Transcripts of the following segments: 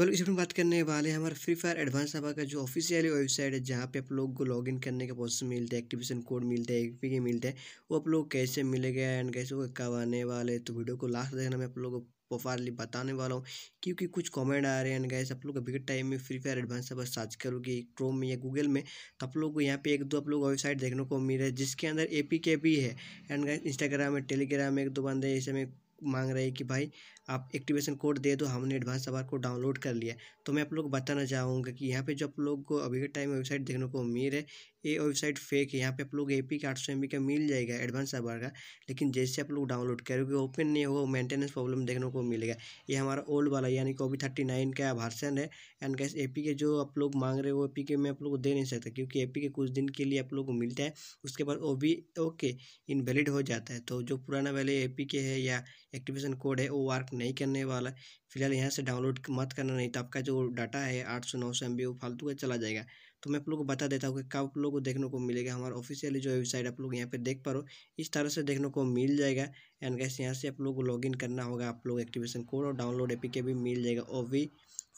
तो इस बात करने वाले हमारे फ्री फायर एडवांस हवा का जो ऑफिशियल वेबसाइट है जहाँ पे आप लोग को लॉगिन करने का प्रोसेस मिलता है एक्टिवेशन कोड मिलता है के मिलता है वो आप लोग कैसे मिलेगा एंड कैसे वो कब आने वाले तो वीडियो को लास्ट देखना मैं आप लोग प्रोफाइल बताने वाला हूँ क्योंकि कुछ कमेंट आ रहे हैं गैस आप लोग अभी के टाइम में फ्री फायर एडवांस सब सर्च करोगे क्रोम में या गूगल में तो आप लोग को यहाँ पे एक दो आप लोग वेबसाइट देखने को मिल रहा है जिसके अंदर ए भी है एंड गैस इंस्टाग्राम है टेलीग्राम एक दो बंदे ऐसे में मांग रहे हैं कि भाई आप एक्टिवेशन कोड दे दो हमने एडवांस सवार को डाउनलोड कर लिया तो मैं आप लोग बताना चाहूँगा कि यहाँ पे जो आप लोग को अभी के टाइम वेबसाइट देखने को उम्मीद है ये वेबसाइट फेक है यहाँ पे आप लोग ए पी का आठ सौ एम बी का मिल जाएगा एडवांस सर्वर का लेकिन जैसे आप लोग डाउनलोड करोगे ओपन नहीं होगा मेंटेनेंस प्रॉब्लम देखने को मिलेगा ये हमारा ओल्ड वाला यानी कि ओबी थर्टी नाइन का वर्सन है एंड कैसे ए पी के जो आप लोग मांग रहे हो ए पी के मैं आप लोग को दे नहीं सकता क्योंकि ए पी के कुछ दिन के लिए आप लोग को मिलता है उसके बाद ओ बी ओके इनवेलिड हो जाता है तो जो पुराना वाले ए पी के है या एक्टिवेशन कोड है वो वर्क नहीं करने वाला फिलहाल यहाँ से डाउनलोड मत करना नहीं तो आपका जो डाटा है आठ सौ नौ सौ एम वो फालतू का चला जाएगा तो मैं आप लोग को बता देता हूँ कि कब आप लोग को देखने को मिलेगा हमारा ऑफिशियली जो वेबसाइट आप लोग यहाँ पे देख पा रहे हो इस तरह से देखने को मिल जाएगा एंड गैस यहाँ से आप लोग को इन करना होगा आप लोग एक्टिवेशन कोड और डाउनलोड पी के भी मिल जाएगा ओ वी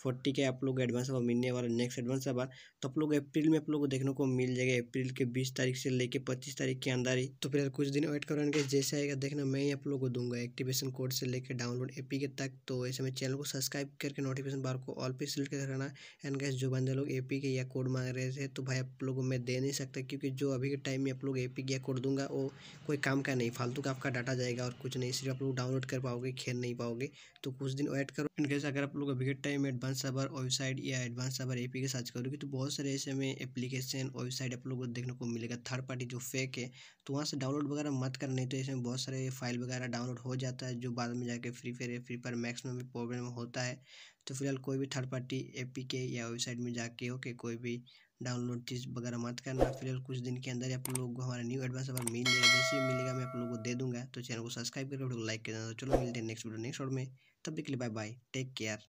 फोर्टी के आप लोग एडवांस अब मिलने वाला नेक्स्ट एडवांस अब तो आप लोग अप्रैल में आप लोग को देखने को मिल जाएगा अप्रैल के बीस तारीख से लेके पच्चीस तारीख के अंदर ही तो फिर कुछ दिन वेट करो जैसे आएगा देखना मैं ही आप लोग को दूंगा एक्टिवेशन कोड से लेकर डाउनलोड ए के तक तो ऐसे में चैनल को सब्सक्राइब करके नोटिफिकेशन बार को ऑल पे सिलेक्ट कर रखना एंड गैस जो बंदे लोग ए के या कोड मांग रहे थे तो भाई आप लोग को मैं दे नहीं सकता क्योंकि जो अभी के टाइम में आप लोग ए या कोड दूंगा वो कोई काम का नहीं फालतू का आपका डाटा जाएगा और कुछ नहीं सिर्फ आप लोग डाउनलोड कर पाओगे खेल नहीं पाओगे तो कुछ दिन वेट करो एंड गैस अगर आप लोग अभी के टाइम में एडवांस एडवांस सर्वर वेबसाइट या एडवांस सर्वर ए के सर्च करोगे तो बहुत सारे ऐसे में एप्लीकेशन वेबसाइट आप लोग को देखने को मिलेगा थर्ड पार्टी जो फेक है तो वहाँ से डाउनलोड वगैरह मत करना नहीं तो ऐसे में बहुत सारे फाइल वगैरह डाउनलोड हो जाता है जो बाद में जाके Free Fire Free Fire Max में भी प्रॉब्लम होता है तो फिलहाल कोई भी थर्ड पार्टी ए या वेबसाइट में जाके ओके कोई भी डाउनलोड चीज़ वगैरह मत करना फिलहाल कुछ दिन के अंदर आप लोग को हमारा न्यू एडवांस अगर मिल जाएगा जैसे मिलेगा मैं आप लोगों को दे दूंगा तो चैनल को सब्सक्राइब करके लाइक कर देना चलो मिलते हैं नेक्स्ट वीडियो नेक्स्ट और में तब तक के लिए बाय बाय टेक केयर